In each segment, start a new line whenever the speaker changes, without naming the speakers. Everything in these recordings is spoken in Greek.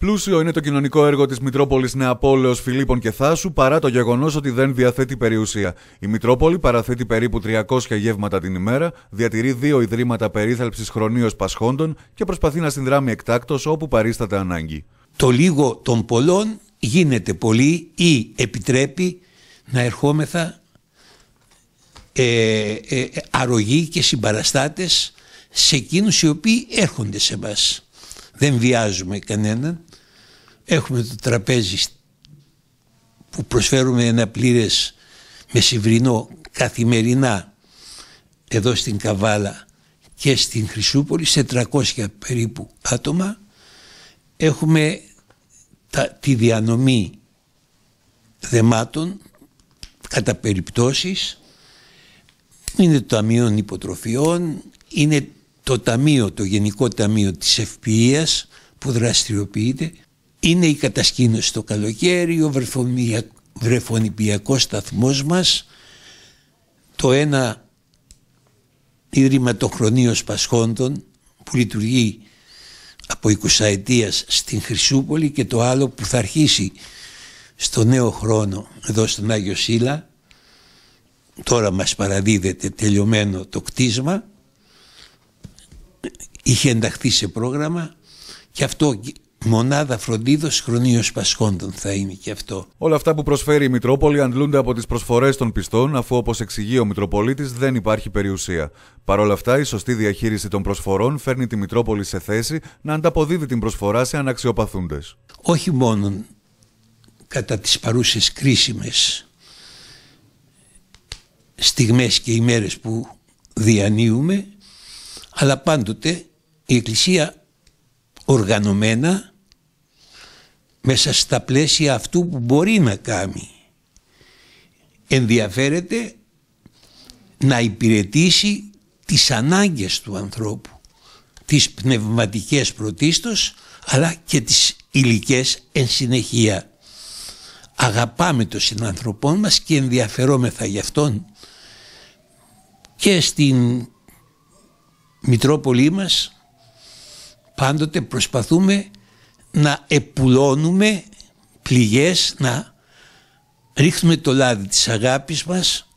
Πλούσιο είναι το κοινωνικό έργο της Μητρόπολης Νεαπόλεω Φιλίππων και Θάσου παρά το γεγονός ότι δεν διαθέτει περιουσία. Η Μητρόπολη παραθέτει περίπου 300 γεύματα την ημέρα, διατηρεί δύο ιδρύματα περίθαλψης χρονίως πασχόντων και προσπαθεί να συνδράμει εκτάκτως όπου παρίσταται ανάγκη. Το λίγο των πολλών γίνεται πολύ ή επιτρέπει
να ερχόμεθα ε, ε, ε και συμπαραστάτες σε εκείνους οι οποίοι έρχονται σε μας δεν βιάζουμε κανέναν. Έχουμε το τραπέζι που προσφέρουμε ένα πλήρες μεσηβρινό καθημερινά εδώ στην Καβάλα και στην Χρυσούπολη σε 300 περίπου άτομα. Έχουμε τα, τη διανομή δεμάτων κατά περιπτώσεις. Είναι το Ταμείο Υποτροφιών, είναι το ταμείο, το Γενικό Ταμείο της Ευπηίας που δραστηριοποιείται είναι η κατασκήνωση το καλοκαίρι, ο βρεφονιπιακός σταθμός μας, το ένα Ίδρυμα το Πασχόντων που λειτουργεί από 20 ετίας στην Χρυσούπολη και το άλλο που θα αρχίσει στο νέο χρόνο εδώ στον Άγιο Σύλλα. τώρα μας παραδίδεται τελειωμένο το κτίσμα είχε ενταχθεί σε πρόγραμμα και αυτό Μονάδα φροντίδος χρονίως πασχόντων θα είναι
και αυτό. Όλα αυτά που προσφέρει η Μητρόπολη αντλούνται από τις προσφορές των πιστών, αφού όπως εξηγεί ο Μητροπολίτης δεν υπάρχει περιουσία. Παρ' όλα αυτά, η σωστή διαχείριση των προσφορών φέρνει τη Μητρόπολη σε θέση να ανταποδίδει την προσφορά σε αναξιοπαθούντες.
Όχι μόνο κατά τις παρούσες κρίσιμες στιγμές και ημέρες που διανύουμε αλλά πάντοτε η Εκκλησία οργανωμένα μέσα στα πλαίσια αυτού που μπορεί να κάνει ενδιαφέρεται να υπηρετήσει τις ανάγκες του ανθρώπου τις πνευματικές πρωτίστως αλλά και τις υλικές εν συνεχεία. Αγαπάμε τον συνανθρωπό μας και ενδιαφερόμεθα γι' αυτόν και στην Μητρόπολη μας πάντοτε προσπαθούμε να επουλώνουμε πληγές, να ρίχνουμε το λάδι της αγάπης μας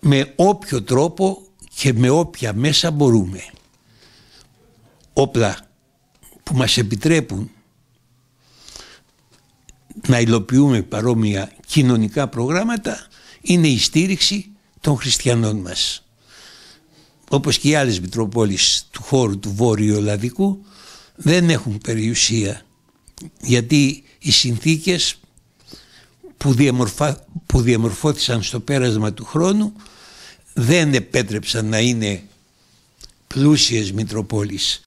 με όποιο τρόπο και με όποια μέσα μπορούμε. Όπλα που μας επιτρέπουν να υλοποιούμε παρόμοια κοινωνικά προγράμματα είναι η στήριξη των χριστιανών μας όπως και οι άλλες Μητροπόλεις του χώρου του Βόρειου Ελλαδικού δεν έχουν περιουσία γιατί οι συνθήκες που, διαμορφα... που διαμορφώθησαν στο πέρασμα του χρόνου δεν επέτρεψαν να είναι πλούσιες Μητροπόλεις.